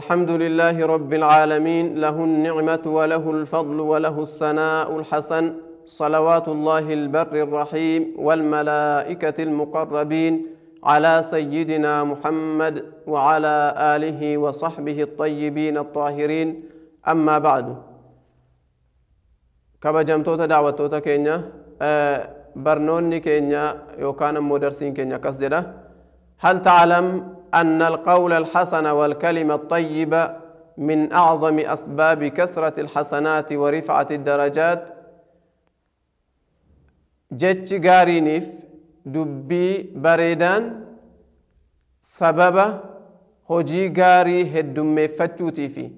الحمد لله رب العالمين له النعمة وله الفضل وله الثناء الحسن صلوات الله البر الرحيم والملائكة المقربين على سيدنا محمد وعلى آله وصحبه الطيبين الطاهرين أما بعد كما كبجمتوت دعوتوت كينيا آه، برنوني كينيا يوكان مدرسين كينيا كسجدة هل تعلم أن القول الحسن والكلمة الطيبة من أعظم أسباب كثرة الحسنات ورفعة الدرجات جتش غارينيف دبي بريدان سبب هجي غاري هدوم فتوتي في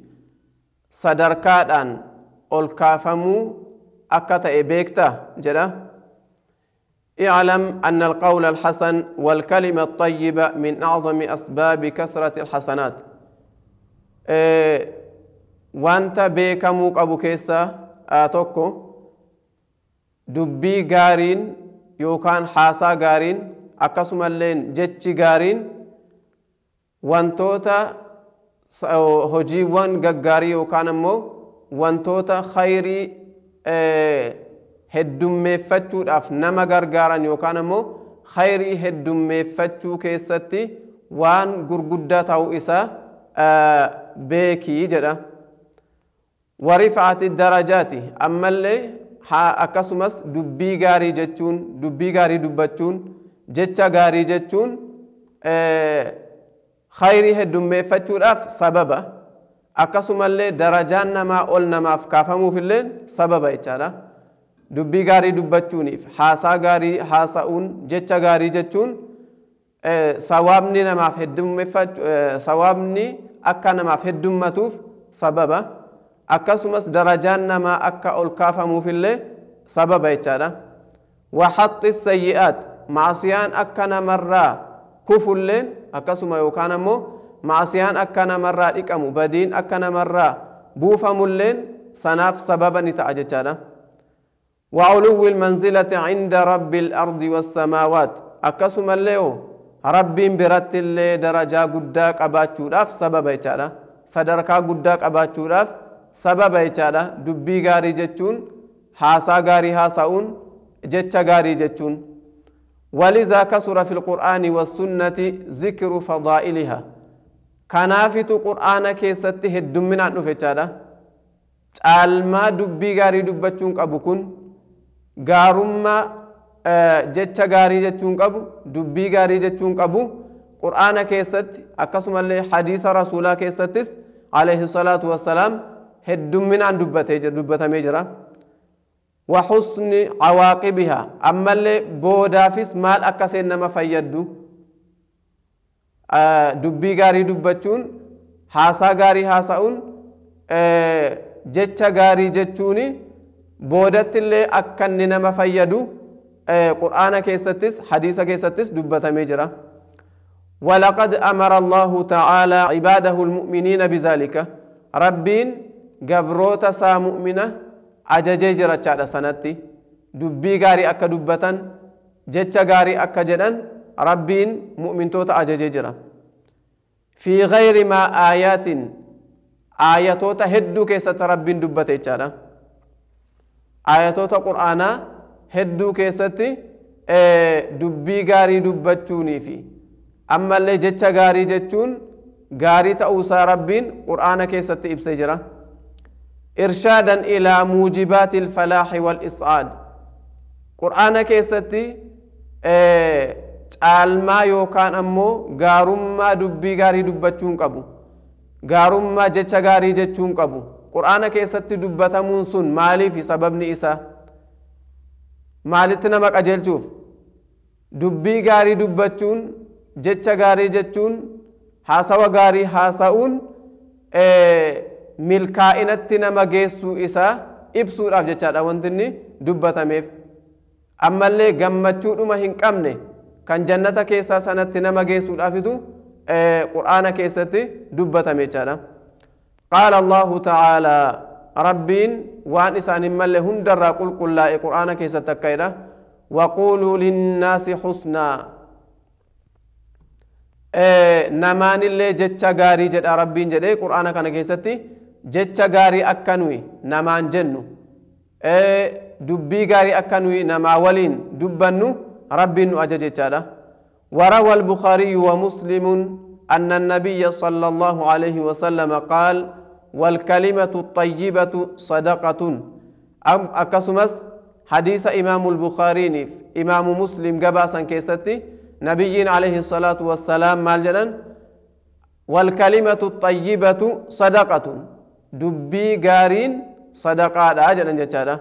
ol kaafamuu akka ta'e beekta jedha اعلم أن القول الحسن والكلمة الطيبة من أعظم أسباب كثرة الحسنات إيه، وانت موك أبو كيسا آتوكو دبي غارين يوكان حاسا غارين أكسما اللين جتش غارين وانتوتا هجيوان غغاري يوكان مو وانتوتا خيري إيه، heddummeeffachuudhaaf nama gargaaran yookaan ammoo khayrii heddummeeffachuu keessatti waan gurguddaa ta'uu isaa beekii jedha. warifa'ati darajaati ammallee akkasumas dubbii gaarii jechuun dubbii gaarii dubbachuun jecha gaarii jechuun khayrii heddummeeffachuudhaaf sababa akkasumallee darajaan namaa ol namaaf kaafamuufillee sababa jechaadha. dubbii gaarii dubbachuuniif haasaa gaarii haasa'uun jecha gaarii jechuun eh, sawaabni namaaf eh, sawaabni akka namaaf heddummatuuf sababa akkasumas darajaan namaa akka ol kaafamuuf illee sababa jechaadha waxaxi sayyi'aat akka namarraa kufulleen akkasuma yookaan ammoo maasiyaan akka namarraa dhiqamu badiin akka namarraa buufamulleen sanaaf sababa ni ta'a jechaadha وعلو المنزلة عند رب الأرض والسماوات أكسم الليو رب برت اللي درجة قداك أباتشو راف سبب يتعالى صدركا قداك أباتشو راف سبب يتعالى دبي غاري جتشون هاسا غاري هاساون جتشا غاري جتشون ولذا كثر في القرآن والسنة ذكر فضائلها kanaafitu qur'aana keessatti hedduminaan dhufe jechaadha caalmaa dubbii gaarii dubbachuun qabu gaarummaa jecha gaarii jechuun qabu dubbii gaarii jechuun qabu qur'aana keessatti akkasumallee hadiisa rasuulaa keessattis alayhi salaatu wassalaam heddumminaan dubbatamee jira wa husni cawaaqibihaa ammallee boodaafis maal akkaseen nama fayyadu dubbii gaarii dubbachuun haasaa gaarii haasa'uun jecha gaarii jechuuni boodatti akka inni nama fayyadu qur'aana keessattis hadiisa keessattis dubbatamee jira ولقد أمر الله تعالى عباده المؤمنين بذلك ربين قبروت سا مؤمنة أججي جرتشا سنتي دبي غاري أكا دبتا جتش غاري أكا جدن ربين مؤمن توت أججي في غير ما آيات توت هدو كيسة ربين دبتا جرا ayatoota quraanaa hedduu keessatti dubbii gaarii dubbachuunii fi ammallee jecha gaarii jechuun gaarii ta'uusaa rabbiin quraana keessatti ibsee jira irshaadan ilaa muujibaati wal-isaad qur'aana keessatti caalmaa yookaan ammoo gaarummaa dubbii gaarii dubbachuun qabu gaarummaa jecha gaarii jechuun qabu qur'aana keessatti dubbatamuun sun maaliif sababni isaa maalitti nama qajeelchuuf dubbii gaarii dubbachuun jecha gaarii jechuun haasawa gaarii haasa'uun milkaa'inatti nama geessuu isaa ibsuudhaaf jechaadha wanti inni dubbatameef ammallee gammachuudhuma hin qabne kan jannata keessaa sanatti nama geessuudhaafitu qur'aana keessatti dubbatame jechaadha. قال الله تعالى ربين وان إسان مل هندر قل قل لا قرآن كيس تكيرة وقولوا للناس حسنا نمان اللي جتشا غاري جد ربين جد قرآن كان كيستي جتشا غاري أكنوي نمان جنو dubbii دبي akka اكنوي namaa waliin dubbannu rabbiin nu aja وروى البخاري ومسلم أن النبي صلى الله عليه وسلم قال والكلمة الطيبة صدقة أم أكسمس حديث إمام البخاري إمام مسلم قباسا كيستي نبي عليه الصلاة والسلام مال والكلمة الطيبة صدقة دبي غارين صدقة دا جنان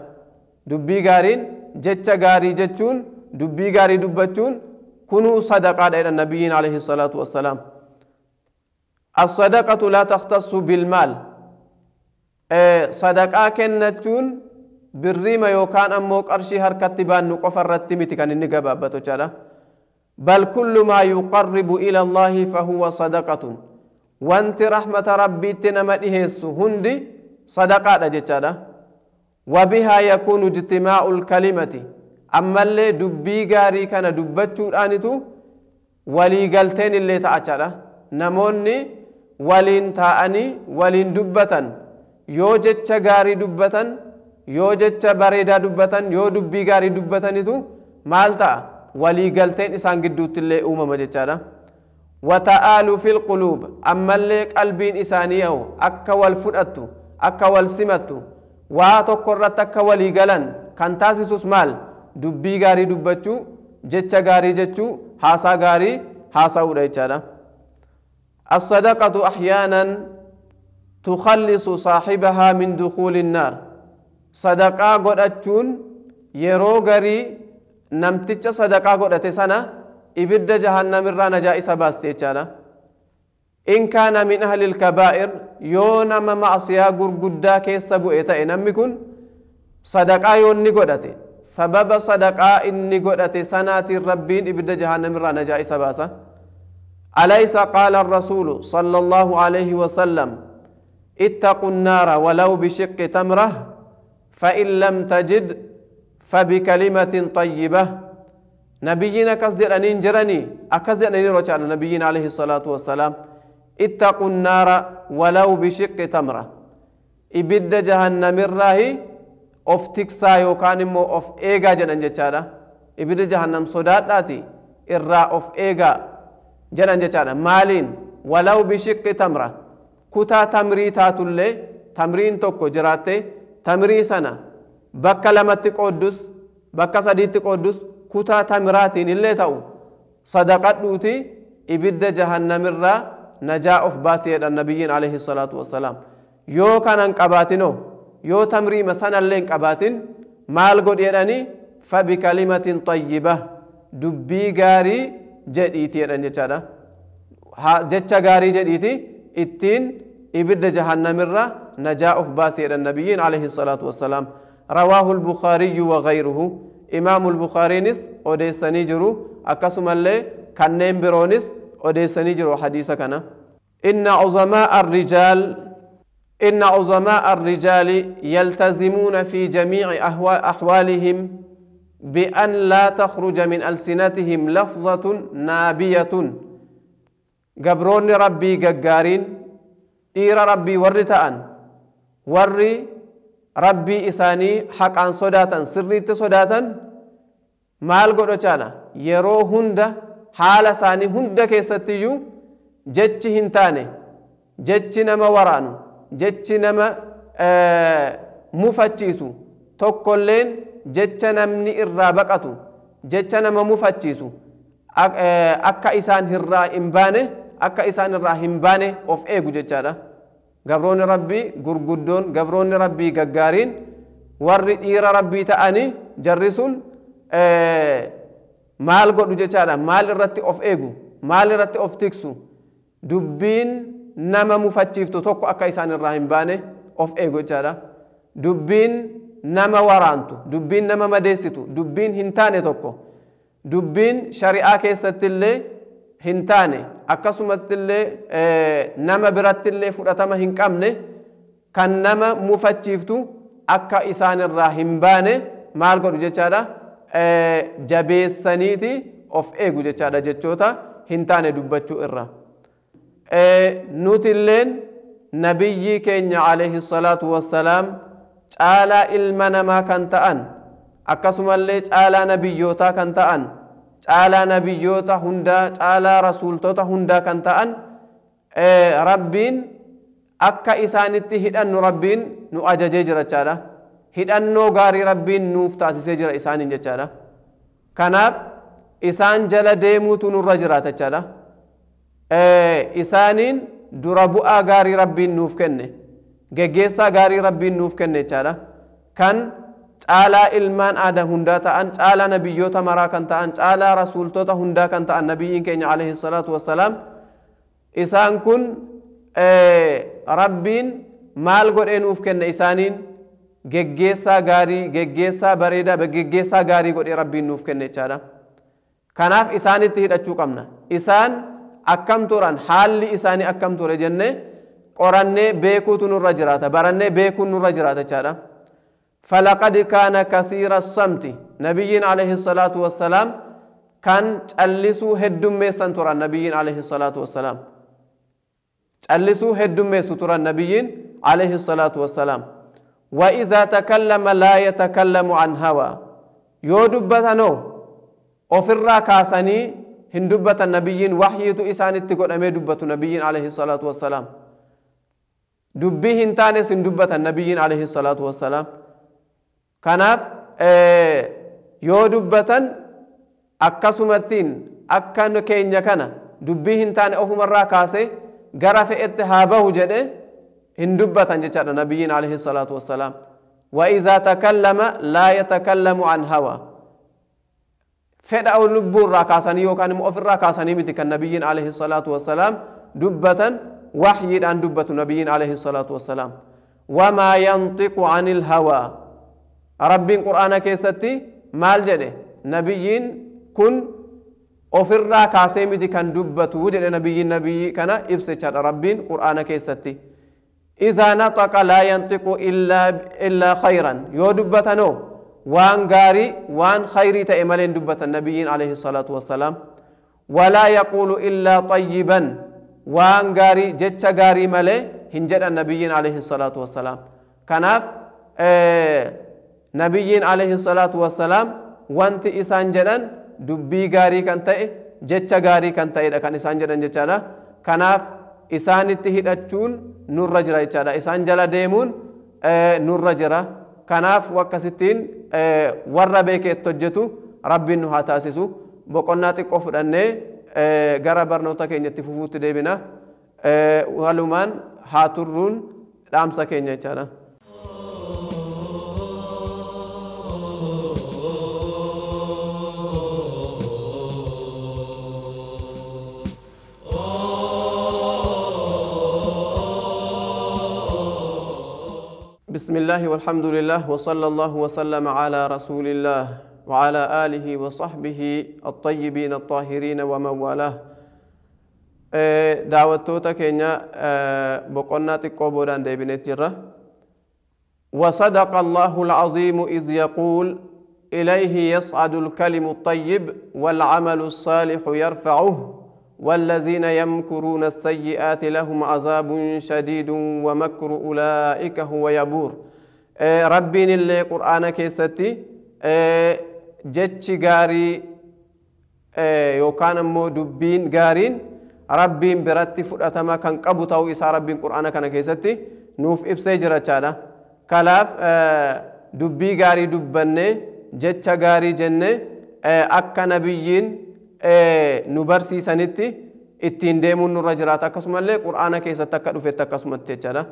دبي غارين جتشا غاري جتشون دبي غاري دبتشون كنوا صدقة إلى النبي عليه الصلاة والسلام الصدقة لا تختص بالمال sadaqaa kennachuun birriima yookaan ammoo qarshii harkatti baannu qofa irratti miti kan inni gabaabbatu jechaadha. بل كل ما يقرب إلى الله فهو صدقة وانت رحمة ربي تنمده هندي صدقة جتشادا وبها يكون اجتماع الكلمة أما اللي دبي غاري كان دبتشو آنتو ولي قلتين اللي تأجادا نموني ولين تاءني ولين دبتن yoo jecha gaarii dubbatan yoo jecha bareedaa dubbatan yoo dubbii gaarii dubbatanitu maal ta'a walii galteen isaan gidduutti illee uumama jechaadha wata'aalu fil quluub ammallee qalbiin isaanii yaa'u akka wal fudhattu akka wal simattu waa tokko irratti akka walii galan kan taasisus maal dubbii gaarii dubbachuu jecha gaarii jechuu haasaa gaarii haasa'uudha jechaadha الصدقة أحيانا تخلص صاحبها من دخول النار صدقاء قدأتشون يروغري غري نمتج صدقاء قدأتي سنة إبد جهنم الرانا جائسة باستي إن كان من أهل الكبائر يونا ما معصيا قرقدا كيس بؤيتا إنمكن صدقاء يوني قدأتي سبب صدقاء إني قدأتي سنة الربين إبد جهنم الرانا جائسة باسة أليس قال الرسول صلى الله عليه وسلم اتقوا النار ولو بشق تمرة فإن لم تجد فبكلمة طيبة نبينا ان أنين جرني ان أنين رجعنا نبينا عليه الصلاة والسلام اتقوا النار ولو بشق تمرة إبد جهنم اوف of يوكان مو اوف of eegaa jedhan jechaadha جهنم jahannam sodaadhaati irraa of ايغا jedhan jechaadha مالين ولو بشق tamra kutaa tamrii taatullee tamriin tokko jiraattee tamrii sana bakka lamatti qooddus bakka sadiitti qooddus kutaa tamiraatiin illee ta'u sadaqadhuuti ibidda jahannamirraa najaa of baasiidhaan nabiyyiin alayhi salaatu wassalaam yoo kanan qabaatinoo yoo tamriima sanallee hin qabaatin maal godheedhanii fabikalimatin xayyiba dubbii gaarii jedhiiti jedhan jechaadha jecha gaarii jedhiiti اتين إبد جهنم الرّا نجاء باسير النبيين عليه الصلاة والسلام رواه البخاري وغيره إمام البخاري نس أوديساني جرو أكسم اللي كنين برونس أوديساني جرو حديثة كان إن عظماء الرجال إن عظماء الرجال يلتزمون في جميع أحوالهم بأن لا تخرج من ألسنتهم لفظة نابية gabroonni rabbii gaggaariin dhiira rabbii warri ta'an warri rabbii isaanii haqaan sodaatan sirriitti sodaatan maal godhochaadha yeroo hunda haala isaanii hunda keessattiyyuu jechi hin taane jechi nama waraanu jechi nama mufachiisu tokkolleen jecha namni irraa baqatu jecha nama mufachiisu akka isaan hirraa hin baane akka isaan irraa hin baane of eegu jechaadha gabroonni rabbii gurguddoon gabroonni rabbii gaggaariin warri dhiira rabbii ta'anii jarri maal godhu jechaadha maal irratti of eegu maal irratti of tiksu dubbiin nama mufachiiftu tokko akka isaan irraa hin baane of eegu jechaadha dubbiin nama waraantu dubbiin nama madeessitu dubbiin hin taane tokko dubbiin shari'aa keessatti illee hin taane akkasumattillee nama birattillee fudhatama hin qabne kan nama mufachiiftu akka isaanirraa hin baane maal godhu jechaadha jabeessaniiti of eegu jechaadha jechoota hin taane dubbachuu irra nutilleen nabiyyi keenya alayhi salaatu wassalaam caalaa ilma namaa kan ta'an akkasumallee caalaa nabiyyootaa kan ta'an caalaa nabiyyoota hundaa caala rasuultoota hundaa kan ta'an rabbiin akka isaanitti hidhannu rabbiin nu ajajee jira jechaadha hidhannoo gaarii rabbiin nuuf taasisee jira isaaniin jechaadha kanaaf isaan jala deemuutu nurra jiraata jechaadha isaaniin dura bu'aa gaarii rabbiin nuuf kenne geggeessaa gaarii rabbiin nuuf kenne jechaadha caalaa ilmaan aadaa hundaa ta'an caalaa nabiyyoota maraa kan ta'an caalaa rasuultoota hundaa kan ta'an nabiyyiin keenya alayhi salaatu wassalaam isaan kun rabbiin maal godhee nuuf kenne isaaniin geggeessaa gaarii geggeessaa bareedaa geggeessaa gaarii godhee rabbiin nuuf kenne jechaadha kanaaf isaanitti hidhachuu qabna isaan akkam turan haalli isaanii akkam ture jenne qorannee beekuutu nurra jiraata barannee beekuun nurra jiraata jechaadha فلقد كان كثير الصمت نبي عليه الصلاة والسلام كان تألسو هدوم ميسان ترى النبي عليه الصلاة والسلام تألسو هدوم ميسو ترى النبي عليه الصلاة والسلام وإذا تكلم لا يتكلم عن هوا يودبت نو وفر كاسني هندبة النبي وحي إسان اتقون أمي دبة النبي عليه الصلاة والسلام دبي هنتانس هندبة النبي عليه الصلاة والسلام kanaaf yoo dubbatan akkasumattiin akka keenya kana dubbii hin taane ofumarraa kaasee gara fe'etti haa bahu jedhe hin dubbatan jechaadha nabiyyiin alayhi salaatu wassalaam وإذا تكلم لا يتكلم عن هوى فدا أو لبور راكاسني وكان مؤفر راكاسني متك النبي عليه الصلاة والسلام دبة وحي عن دبة النبي عليه الصلاة والسلام وما ينطق عن الهوى rabbiin qur'aana keessatti maal jedhe nabiyyiin kun ofirraa kaasee miti kan dubbatu jedhe nabiyyiin nabiyyi kana ibsichaadha ربين قرآن keessatti إذا نطق لا ينطق إلا إلا خيرا يودبتنو وان غاري وان خيري تأملين دبت النبيين عليه الصلاة والسلام ولا يقول إلا طيبا وان غاري جتش غاري ملي هنجد النبيين عليه الصلاة والسلام كناف إيه nabiyyiin alayhi salaatu wassalaam wanti isaan jedhan dubbii gaarii kan ta'e jecha gaarii kan ta'edha kan isaan jedhan jechaadha kanaaf isaanitti hidhachuun nurra jira jechaadha isaan jala deemuun nurra jira kanaaf wakkasittiin warra beekeetti hojjetu rabbiin nu haa taasisu boqonnaa xiqqoo fudhannee gara barnoota keenyatti fufuutti deebina walumaan haa turruun dhaamsa keenya jechaadha. بسم الله والحمد لله وصلى الله وسلم على رسول الله وعلى آله وصحبه الطيبين الطاهرين ومن والاه توتا كينيا بقنا تقوبو دان ديبنت جرة وصدق الله العظيم إذ يقول إليه يصعد الكلم الطيب والعمل الصالح يرفعه والذين يمكرون السيئات لهم عذاب شديد ومكر أولئك هو يبور إيه، ربين اللي قرآن كيستي إيه، جتش غاري إيه، يوكان مو دبين غارين ربين برتي فرأتما كان قبطاو إسا ربين قرآن كان كيستي نوف إبسي جرچانا كلاف دبي غاري دبنة جتش غاري جنة أكا نبيين nu barsiisanitti ittiin deemuun nurra jiraata akkasumallee qur'aana keessatti akka dhufetti akkasumatti jechaadha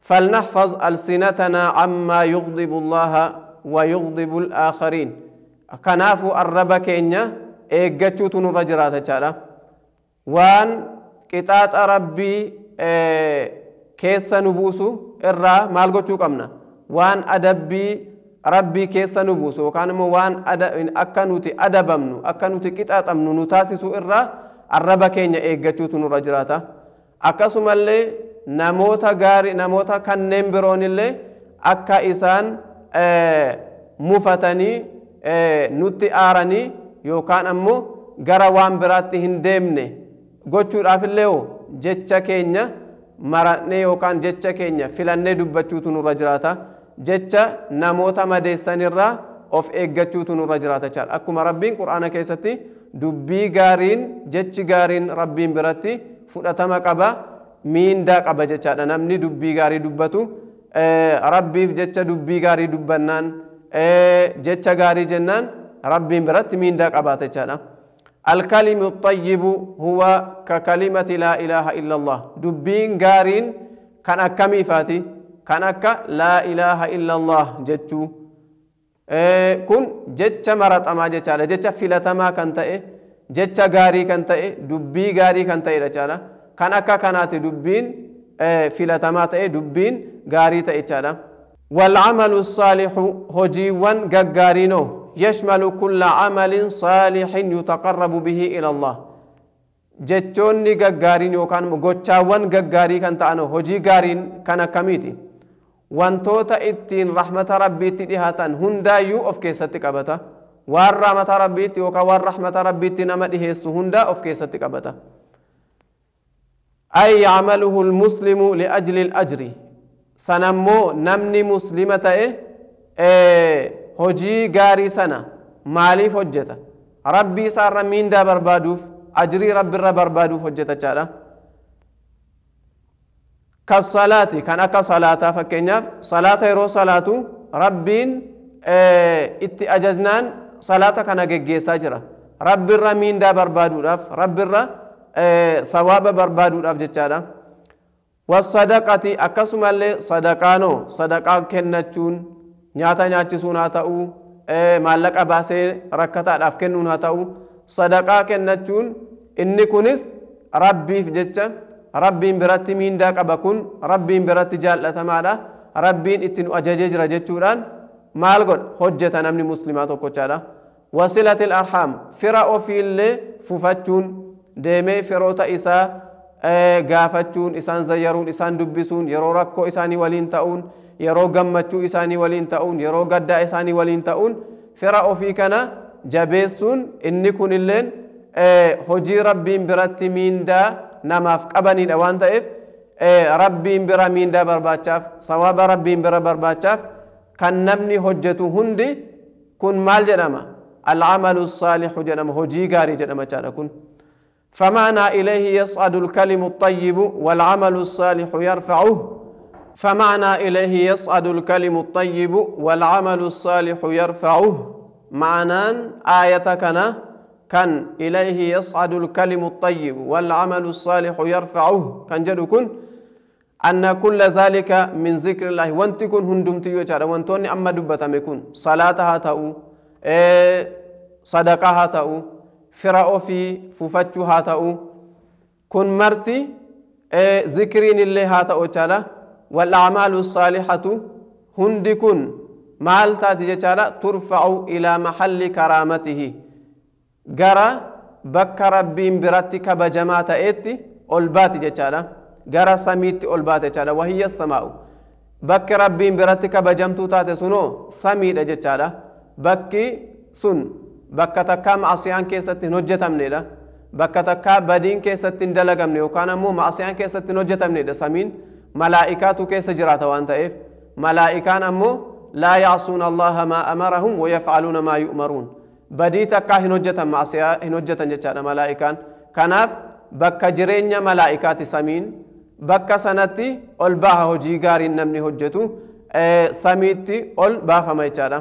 فلنحفظ ألسنتنا عما يغضب الله ويغضب الآخرين كناف الرب كينيا إيجاتشوت نورا جراتا وان قطاط ربي إيه كيسا نبوسو إرا مالغو قمنا وان أدبي rabbii keessa nu buusu yookaan immoo waan akka nuti adabamnu akka nuti qixaaxamnu nu taasisu irraa arraba keenya eeggachuutu nurra jiraata akkasumallee namoota gaarii namoota kanneen biroonillee akka isaan mufatanii nutti aaranii yookaan ammoo gara waan biraatti hin deemne jecha keenya marannee yookaan jecha keenya filannee dubbachuutu nurra jiraata. jecha namoota madeessanirraa of eeggachuutu nurra jiraatachaadha akkuma rabbiin qur'aana keessatti dubbii gaariin jechi gaariin rabbiin biratti fudhatama qaba miindaa qaba jechaadha namni dubbii gaarii dubbatu rabbiif jecha dubbii gaarii dubbannaan jecha gaarii jennaan rabbiin biratti miindaa qabaata jechaadha الكلم الطيب هو ككلمة لا إله إلا الله دبين قارين كان أكمي فاتي kan akka laa ilaaha illa allah jechuu kun jecha maratamaa jechaadha jecha filatamaa kan ta'e jecha gaarii kan ta'e dubbii gaarii kan ta'edha jechaadha kan akka kanaati dubbiin filatamaa ta'e dubbiin gaarii ta'e jechaadha والعمل الصالح هجيوا ججارينو يشمل كل عمل صالح يتقرب به إلى الله جتوني ججارين يوكان جتشاوان ججاري كان تانو هجي جارين كان كميتي wantoota ittiin rahmata rabbiitti dhihaatan hundaayyuu of keessatti qabata waan rahmata rabbiitti yookaan waan rahmata rabbiitti nama dhiheessu hundaa of keessatti qabata ay yacmaluhu lmuslimu liajli lajri sanammoo namni muslima ta'e hojii gaarii sana maaliif hojjeta rabbii isaarra miindaa barbaaduuf ajrii rabbiirra barbaaduuf hojjetachaadha كالصلاة كان أكا صلاة فكينياف صلاة يرو صلاة ربين itti ajajnaan salaata kana geggeessaa jira rabbirra miindaa barbaaduudhaaf rabbirra sawaaba barbaaduudhaaf jechaadha wasadaqati akkasumallee sadaqaano sadaqaa kennachuun nyaata nyaachisuun haa ta'u maallaqa baasee rakkataadhaaf kennuun haa ta'u sadaqaa kennachuun inni kunis rabbiif jecha rabbiin biratti miindaa qaba kun rabbiin biratti jaallatamaadha rabbiin itti nu ajajee jira jechuudhaan maal godha hojjeta namni muslimaa tokkochaadha wasilati arhaam fira ofiillee fufachuun deemee firoota isaa gaafachuun isaan zayyaruun isaan dubbisuun yeroo rakkoo isaanii waliin ta'uun yeroo gammachuu isaanii waliin ta'uun yeroo gaddaa isaanii waliin ta'uun fira ofii kana jabeessuun inni kun illeen hojii rabbiin biratti miindaa namaaf qabanidha waan ta'eef rabbiin bira miindaa barbaachaaf sawaaba rabbiin bira barbaachaaf kan namni hojjetu hundi kun maal jedhama alcamalu saalihu jedhama hojii gaarii jedhama jechaadha kun فمعنى إليه يصعد الكلم الطيب والعمل الصالح يرفعه فمعنى إليه يصعد الكلم الطيب والعمل الصالح يرفعه معنى آية كنا كان إليه يصعد الكلم الطيب والعمل الصالح يرفعه كان جدو كن أن كل ذلك من ذكر الله وانت كن هندمت وانت وانتوني أما دبتا مكون صلاتها تأو إيه، صدقها تأو فرأو في ففتشها تأو كن مرتي إيه، ذكرين اللي هاتأو چالا والأعمال الصالحة هندكن مالتا مال تاتي ترفع إلى محل كرامته gara bakka rabbiin biratti kabajamaa ta'etti ol baati jechaadha gara samiitti ol baate jechaadha wahiyya samaa'u bakki rabbiin biratti kabajamtuu taate sunoo samiidha jechaadha bakki sun bakka takkaa ma'asiyaan keessatti hin hojjetamnedha bakka takkaa badiin keessatti hin dalagamne yookaan ammoo ma'asiyaan keessatti hin hojjetamnedha samiin malaa'ikaatu keessa jiraata waan ta'eef malaa'ikaan ammoo laa yaasuuna allaha maa amarahum wayafcaluuna maa yu'maruun badii takkaa hin hojjetan maasiyaa hin hojjetan jechaadha malaa'ikaan kanaaf bakka jireenya malaa'ikaati samiin bakka sanatti ol baaha hojii gaariin namni hojjetu samiitti ol baafama jechaadha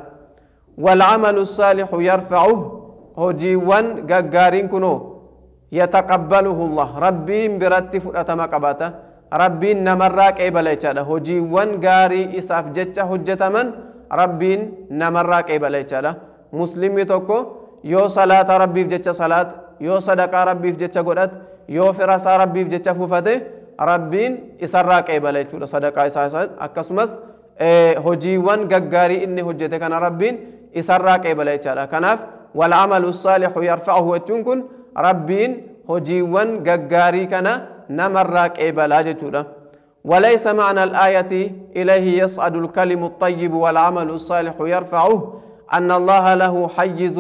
walcamalu saalixu yarfacuh hojiiwwan gaggaariin kunoo يتقبله الله ربي برت فؤات ما قباته ربي نمرا قبل يجدا هجي وان غاري اساف جچا حجتمن ربي نمرا قبل يجدا muslimni tokko yoo salaata rabbiif jecha salaat yoo sadaqaa rabbiif jecha godhat yoo firasaa rabbiif jecha fuufate rabbiin isarraa qeebala jechuudha sadaqaa isaa akkasumas hojiiwwan gaggaarii inni hojjete kana rabbiin isarraa qeebala jechaadha kanaaf walcamalu saalixu yarfacahu jechuun kun rabbiin hojiiwwan gaggaarii kana namarraa qeebalaa jechuudha وليس معنى الآية إليه يصعد الكلم الطيب والعمل الصالح يرفعه أن الله له حيز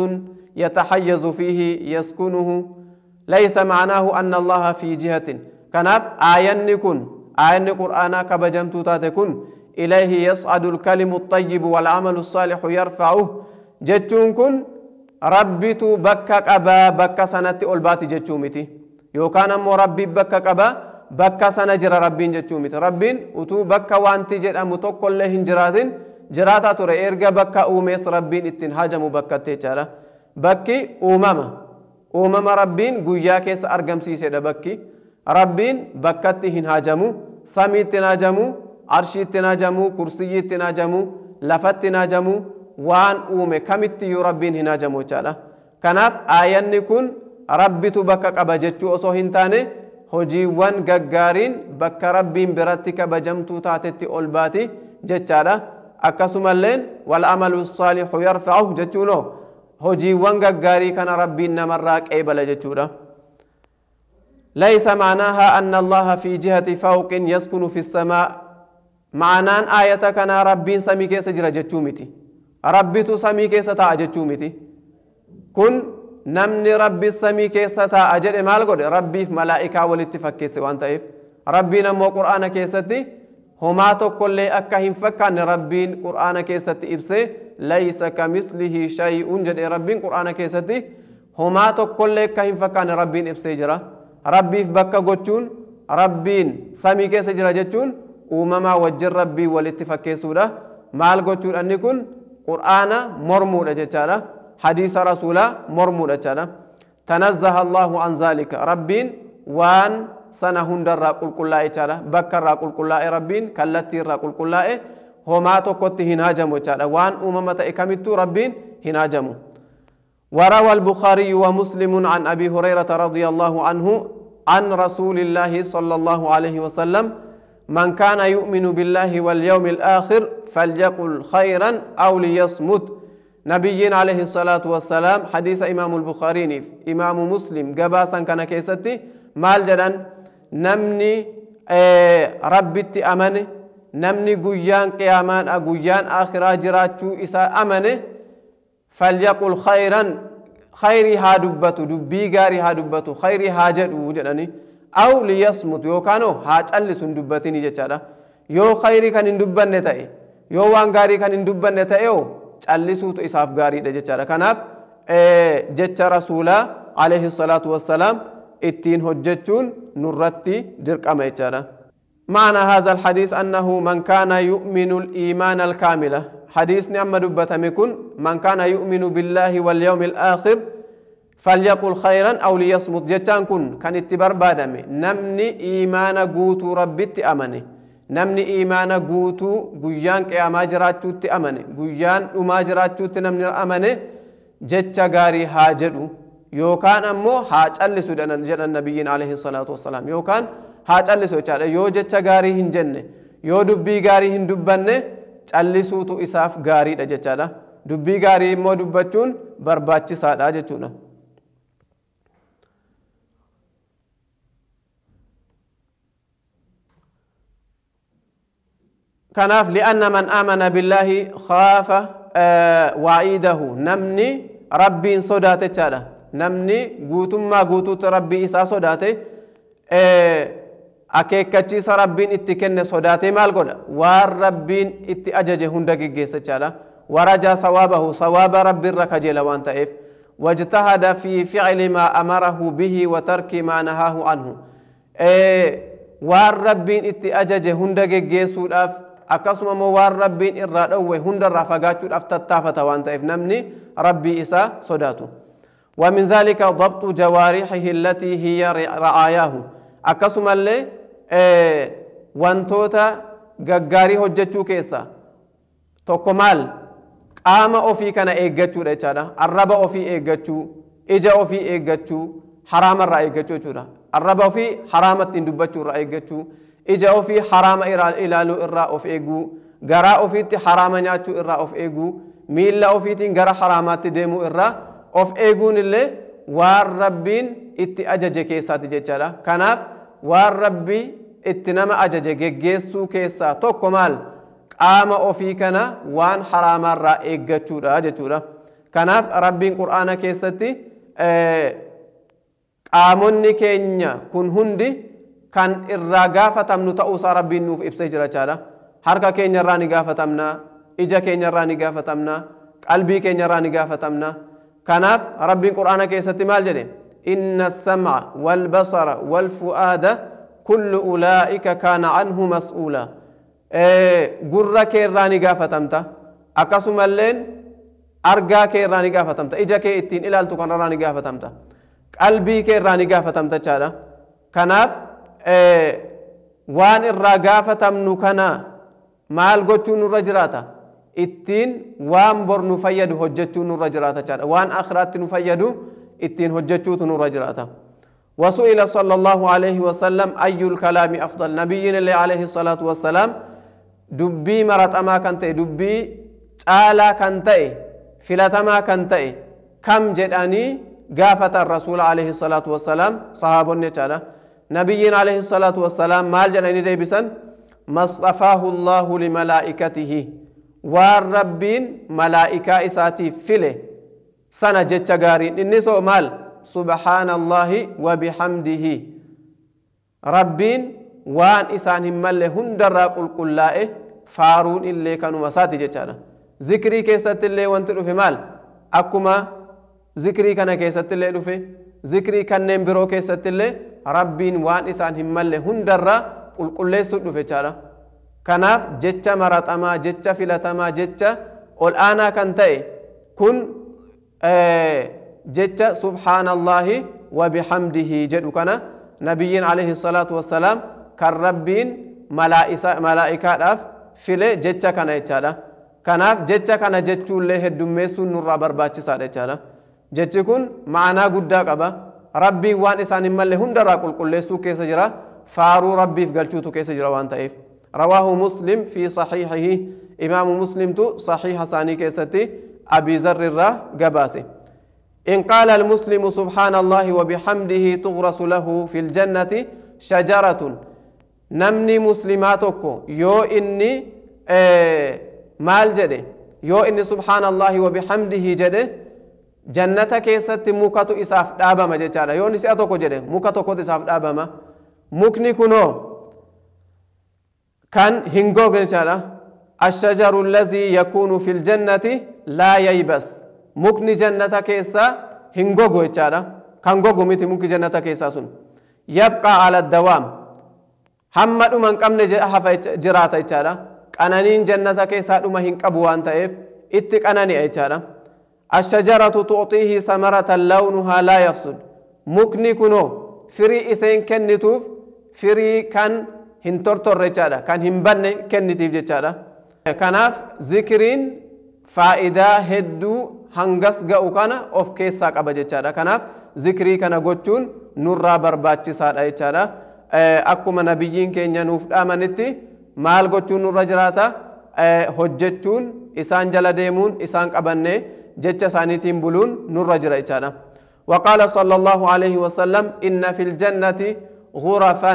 يتحيز فيه يسكنه ليس معناه أن الله في جهة كناف آيان نكون آيان قرآن كبجمت تاتكن إليه يصعد الكلم الطيب والعمل الصالح يرفعه جتون كن ربيتو بكك أبا بكا سنة ألبات جتومتي يوكان أمو ربي بكك أبا بكا سنة جرى ربين جتومتي ربين أتو بكا وانتي جرى متوكل لهن جرادين jiraataa ture erga bakka uumees rabbiin ittiin hajamu bakkattee jechaadha bakki uumama uumama rabbiin guyyaa keessa argamsiisedha bakki rabbiin bakkatti hin hajamu samii ittiin hajamu arshii ittiin hajamu kursiyyii ittiin hajamu lafatti hin hajamu waan uume kamittiyyu rabbiin hin hajamu jechaadha kanaaf aayanni kun rabbitu bakka qaba jechuu osoo hin taane hojiiwwan gaggaariin bakka rabbiin biratti kabajamtuu taatetti ol baati jechaadha أكسم اللين والعمل الصالح يرفعه yarfacahu هجي وانغا غاري كان rabbiin namarraa qeebala jechuudha ليس معناها أن الله في جهة فوق يسكن في السماء معنان آية كان ربي سميك كيس جتومتي ربي تو سمي كيس تا جتومتي كن نمني ربي سميك ستا تا أجر مال ربي في ملائكة والاتفاق كيس وانتايف ربي نمو قرآن كيستي هما تقول أكا هم فكان ربين قرآن كيست إبسي ليس كمثله شيء أنجد ربين قرآن كيست هما تقول أكا هم فكان ربين إبسي جرا ربي فبكا قوتشون ربين سامي كيس جرا جتشون أمما وجر ربي والاتفاق كيسودا مال قوتشون أن يكون قرآن مرمود جتشارا حديث رسول مرمود جتشارا تنزه الله عن ذلك ربين وان sana hundarraa qulqullaa'e jechaadha bakkarraa qulqullaa'e rabbiin kallattiirraa qulqullaa'e homaa tokkotti hin hajamu jechaadha waan uumama ta'e kamittuu rabbiin hin hajamu وروى البخاري ومسلم عن أبي هريرة رضي الله عنه عن رسول الله صلى الله عليه وسلم من كان يؤمن بالله واليوم الآخر فليقل خيرا أو ليصمت نبيين عليه الصلاة والسلام حديث إمام البخاري إمام مسلم قباسا كان كيستي مال جدا namni rabbitti amane namni guyyaan qiyaamaan guyyaan akiraa jiraachuu isaa amane falyaqul khayran khayrii haa dubbatu dubbii gaarii haa dubbatu khayrii haa jedhu jedhani aw liyasmut yookaanoo haa callisu hin dubbatini jechaadha yoo khayrii kan hin dubbanne ta'e yoo waan gaarii kan hin dubbanne ta'eoo callisuutu isaaf gaariidha jechaadha kanaaf jecha rasuulaa عليه الصلاة والسلام اتين هجتشون نرتي درقم يجارة معنى هذا الحديث أنه من كان يؤمن الإيمان الكاملة حديث نعم دبتمكن من كان يؤمن بالله واليوم الآخر فليقل خيرا أو ليصمت جتان كن كان اتبار بادمي نمني إيمان قوت ربي أمني namni iimaana guutuu guyyaan qiyaamaa jiraachuutti amane guyyaan dhumaa jiraachuutti namni amane jecha gaarii haa yookaan ammoo haa callisu jedhan nabiyiin alayhi salaatu wassalaam yookaan haa callisu jechaadha yoo jecha gaarii hin jenne yoo dubbii gaarii hin dubbanne callisuutu isaaf gaariidha jechaadha dubbii gaarii immoo dubbachuun barbaachisaadha jechuudha kanaaf li'anna man aamana billaahi khaafa eh, waa'iidahu namni rabbiin sodaatechaadha namni guutummaa guutuutti rabbii isaa sodaate akeekkachiisa rabbiin itti kenne sodaatee maal godha waan rabbiin itti ajaje hunda geggeessachaadha warajaa sawaabahu sawaaba rabbiirra kajeela waan ta'eef wajtahada fi ficli maa amarahu bihi wa tarki maa nahaahu anhu waan rabbiin itti ajaje hunda geggeessuudhaaf akkasuma immoo waan rabbiin irraa dhowwe hundarraa fagaachuudhaaf tattaafata waan ta'eef namni rabbii isaa sodaatu ومن ذلك ضبط جوارحه التي hiya ra'ayaahu. akkasuma eh, wantoota gaggaarii hojjechuu keessa tokko maal qaama ofii kana eeggachuudha jechaadha arraba ofii eeggachuu ija ofii eeggachuu haraamarraa eeggachuu jechuudha arraba ofii haraama dubbachuu irraa eeggachuu ija ofii haraama ilaaluu irraa of eeguu garaa ofiitti haraama nyaachuu irraa of eeguu miila ofiitiin gara haraamaatti deemuu irraa of eeguun illee waan rabbiin itti ajaje keessaati jechaadha kanaaf waan rabbi itti nama ajaje geggeessuu keessaa tokko maal qaama ofii kana waan haraamaarraa eeggachuudha jechuudha kanaaf rabbiin qur'aana keessatti qaamonni keenya kun hundi kan irraa gaafatamnu ta'uusaa rabbiin nuuf ibsee jira jechaadha harka keenya irraa ni gaafatamna ija keenya irraa ni gaafatamna qalbii keenya irraa ni gaafatamna كناف ربي قرآن كيسة مال جدي إن السمع والبصر والفؤاد كل أولئك كان عنه مسؤولا إيه قرر كيراني قافتمتا أكسو ملين أرقا كيراني قافتمتا إجا كيئتين إلال تقن راني قافتمتا قلبي كيراني قافتمتا چارا كناف إيه وان الرقافة منو كنا مال قوتو نرجراتا ittiin waan bor nu fayyadu hojjechuu nurra jiraata jechaadha waan akhiraatti nu fayyadu ittiin hojjechuutu nurra jiraata وسئل صلى الله عليه وسلم أي الكلام أفضل نبينا اللي عليه الصلاة والسلام دبي مرت أما كنتي دبي تعالى كنتي فلتما كنتي كم جداني قافة الرسول عليه الصلاة والسلام صحابون تعالى نبينا عليه الصلاة والسلام مال جناني ديبسا ما اصطفاه الله لملائكته waan rabbiin malaa'ikaa isaatiif file sana jecha gaariin inni soo maal subhaana allahi wabihamdihi rabbiin waan isaan hin malle hundarraa qulqullaa'e faaruun illee kanuma isaati jechaadha zikrii keessatti illee wanti dhufe maal akkuma zikrii kana keessatti illee dhufe zikrii kanneen biroo keessatti illee rabbiin waan isaan hin malle hundarraa qulqulleessuu dhufe jechaadha kanaaf jecha maratamaa jecha filatamaa jecha ol aanaa kan ta'e kun jecha subhaanallaahi wa bihamdihi jedhu kana nabiyyiin alayhi salaatu wassalaam kan rabbiin malaa'ikaadhaaf file jecha kana jechaadha kanaaf jecha kana jechuullee heddummeessuun nurraa barbaachisaadha jechaadha jechi kun ma'anaa guddaa qaba rabbiin waan isaan hin malle hundarraa qulqulleessuu keessa jira faaruu rabbiif galchuutu keessa jira waan ta'eef رواه مسلم في صحيحه إمام مسلم تو صحيح ثاني كيستي أبي ذر الره قباسي إن قال المسلم سبحان الله وبحمده تغرس له في الجنة شجرة نمني مسلماتك يو إني إيه مال جدي يو إني سبحان الله وبحمده جدي جنة كيست مكتو إساف دابما جده يو نسي أتوكو جدي مكتو كو إساف ما مكني كنو kan hin gogne jechaadha ashajaru allazii yakuunu fi ljannati laa yaybas mukni jannata keessaa hin gogu jechaadha kan gogu miti mukni jannata keessaa sun yabqaa ala dawaam hamma dhuma hin qabne hafa jiraata jechaadha qananiin jannata keessaa dhuma hin qabu waan ta'eef itti qanani'a jechaadha ashajaratu tuuxiihi samaratan lawnuhaa laa yafsud mukni kunoo firii iseen kennituuf firii kan hin tortorre jechaadha kan hin banne kennitiif jechaadha kanaaf zikiriin faayidaa hedduu hangas ga'u kana of keessaa qaba jechaadha kanaaf zikrii kana gochuun nurraa barbaachisaadha jechaadha akkuma nabiyyiin keenya nuuf dhaamanitti maal gochuun nurra jiraata hojjechuun isaan jala deemuun isaan qabanne jecha isaaniitiin buluun nurra jira jechaadha وقال صلى الله عليه وسلم إن في الجنة غرفا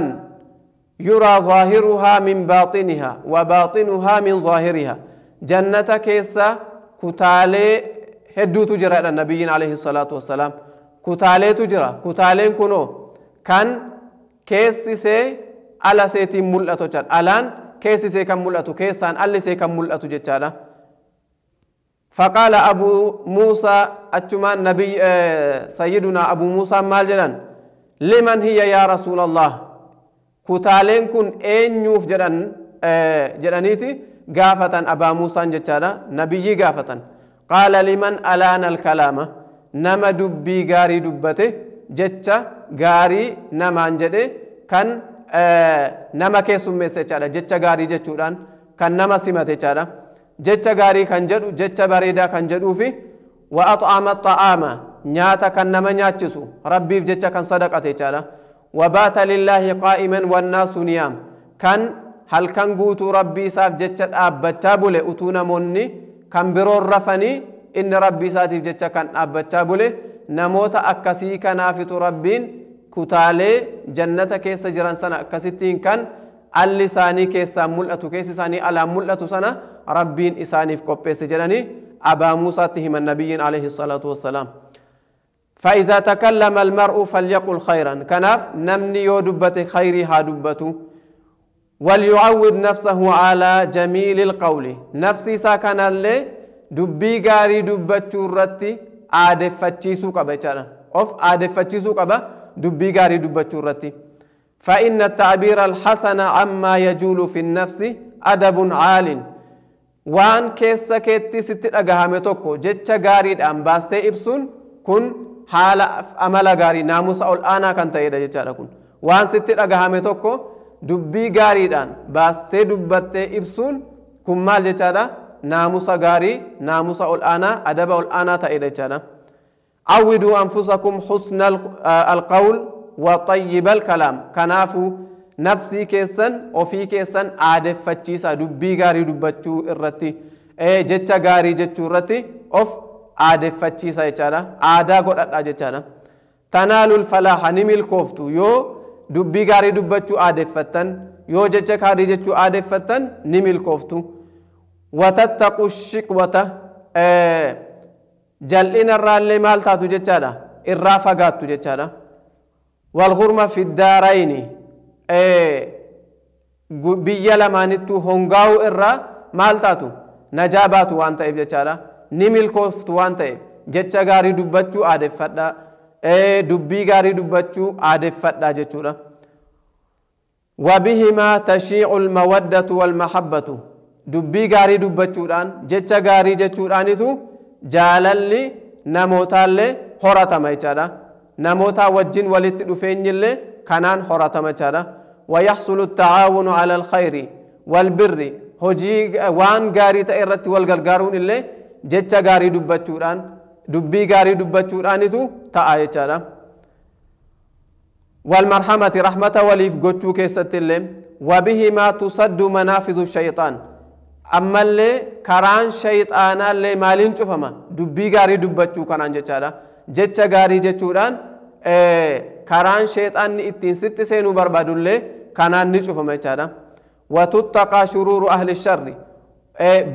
يرى ظاهرها من باطنها وباطنها من ظاهرها جنة كيسة كتالي هدو تجرى النبي عليه الصلاة والسلام كتالي تجرى كتالي كنو كان كيسي سي على سيتي ملأتو جد الآن كيسي سي كم ملأتو كيسان ألي سي كم ملأتو جد فقال أبو موسى أتشما نبي آه، سيدنا أبو موسى مال جنان لمن هي يا رسول الله kutaaleen kun eenyuuf jedhan jedhaniiti gaafatan abaa muusaan jechaadha nabiyyii gaafatan qaala liman alaana alkalaama nama dubbii gaarii dubbate jecha gaarii namaan jedhe kan nama keessummeesse jechaadha jecha gaarii jechuudhaan kan nama simate jechaadha jecha gaarii kan jedhu jecha bareedaa kan jedhuufi wa axaama xa'aama nyaata kan nama nyaachisu rabbiif jecha kan sadaqate jechaadha وبات لله قائما والناس نيام كان هل كان قوت ربي ساف جتشت أب بتشابولي أتونا مني كان برور رفني إن ربي ساتي جتش كان أب بتشابولي نموت أكسي كان آفت ربين كتالي جنة كيس جران سنة كسيتين كان اللساني كيس ملأت كيس ساني على ملأت سنة ربين إساني في كوبيس جراني أبا موسى تهم النبي عليه الصلاة والسلام فإذا تكلم المرء فليقل خيرا كناف نمني يودبت خيري هادبته وليعود نفسه على جميل القول نفسي ساكن اللي دبي غاري دبت رتي aadeffachiisuu qaba jechaadha of aadeffachiisuu qaba dubbii gaarii dubbachuu irratti فإن التعبير الحسن عما يجول في النفس أدب عال وان كيس كيتي ست أجهام توكو جتش غاري دان باستي إبسون كن haala amala gaarii naamusa ol aanaa kan ta'edha jechaadha kun waan sitti dhagahame tokko dubbii gaariidhaan baastee dubbattee ibsuun kun maal jechaadha naamusa gaarii naamusa ol aanaa adaba ol aanaa ta'edha jechaadha awwiduu anfusakum husna alqawl wa xayyiba alkalaam kanaafuu nafsii keessan ofii keessan aadeffachiisa dubbii gaarii dubbachuu irratti jecha gaarii jechuu irratti of aadeeffachiisa jechaadha aadaa godhadhaa jechaadha tanaalul falaaha ni milkooftu yoo dubbii gaarii dubbachuu aadeeffattan yoo jecha kaarii jechuu aadeeffattan ni milkooftu watattaqu shiqwata jal'ina irraallee maal taatu jechaadha irraa fagaattu jechaadha walgurma fiddaarayni biyya lamaanittuu hongaa'uu irraa maal taatu najaa baatu waan ta'eef jechaadha Nim ilkuuf tu wan ta'e. Jecha gaarii dubbachuu aadeffadha. dubbii gaarii dubbachuu aadeffadha jechuudha. Wabihima tashii ulma waddatu walma habbatu. Dubbii gaarii dubbachuu jecha gaarii jechuu dhaanitu jaalalli namootaallee horatama jechaadha. Namoota wajjin walitti dhufeenyillee kanaan horatama jechaadha. Wayyaah suluttaa wano ala kheyrii wal birri hojii waan gaarii ta'e irratti wal gargaaruun illee. jecha gaarii dubbachuudhaan dubbii gaarii dubbachuudhaanitu ta'a jechaadha walmarhamati rahmata waliif gochuu keessatti illee wabihimaa tusaddu manaafizu shayxaan ammallee karaan shayxaanaallee maaliin cufama dubbii gaarii dubbachuu kanaan jechaadha jecha gaarii jechuudhaan karaan shayxaanni ittiin sitti seenuu barbaadullee kanaan ni cufama jechaadha watuttaqaa shuruuru ahli sharri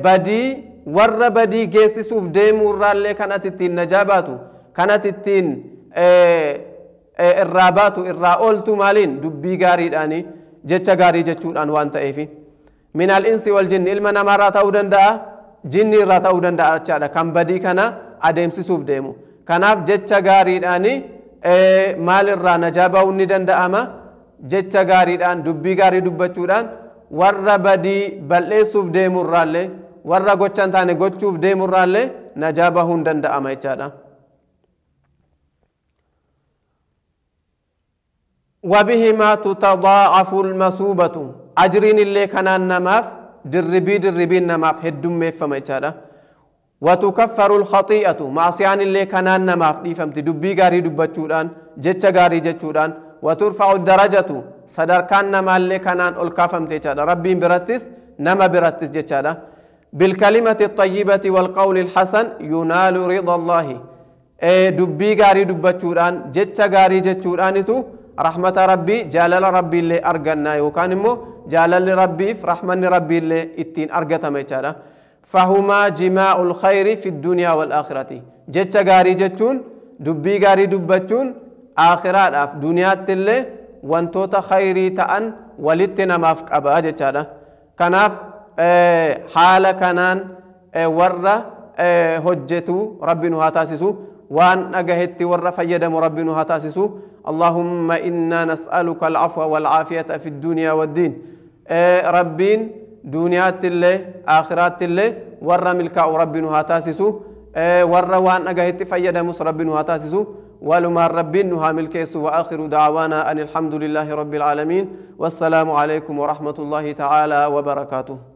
badii warra badii geessisuuf deemuu irraallee kanati ittiin najaa baatu kanati ittiin irraa baatu irraa ooltu maaliin dubbii gaariidhaani jecha gaarii jechuudhaan waan ta'eefi minal insi wal jinni ilma namaarraa ta'uu danda'a jinni irraa ta'uu danda'a jechaadha kan badii kana adeemsisuuf deemu kanaaf jecha maal irraa najaa baa'uun ni danda'ama jecha gaariidhaan dubbii gaarii dubbachuudhaan warra badii bal'eessuuf deemu irraallee warra gochan taane gochuuf deemurraallee najaa bahuun danda'ama jechaadha وبهما تتضاعف المثوبة أجرين اللي كان النماف دربي دربي النماف هدوم ميفما يتشارا وتكفر الخطيئة معصيان اللي كان النماف نيفمت دبي غاري دبتشوران جتش غاري جتشوران وترفع الدرجة صدر كان نما اللي كان الكافم تيتشارا ربي برتس نما برتس جتشارا بالكلمة الطيبة والقول الحسن ينال رضا الله إيه دبي غاري دبا دبچودان جتا غاري جتا جچودانتو رحمة ربي جلال ربي اللي أرغنا يوكان امو جلال ربي فرحمة ربي اللي اتين ارغتا يچادا فهما جماع الخير في الدنيا والآخرة جتا غاري جتا جچون دبي غاري دبا دبچون آخرة اف دنيا تلي وانتوتا خيري تأن ولتنا مافك أبا جتا كناف حال eh, kanaan eh, warra هجتو eh, rabbi nu haa وان اجهت ور فيدم ربنا هتاسسو اللهم انا نسالك العفو والعافيه في الدنيا والدين ربين دنيا تلّي اخرات الله ور ملك ربنا هتاسسو ور وان اجهت فيدم ربنا هتاسسو ولما ربنا ها ملكيس واخر دعوانا ان الحمد لله رب العالمين والسلام عليكم ورحمه الله تعالى وبركاته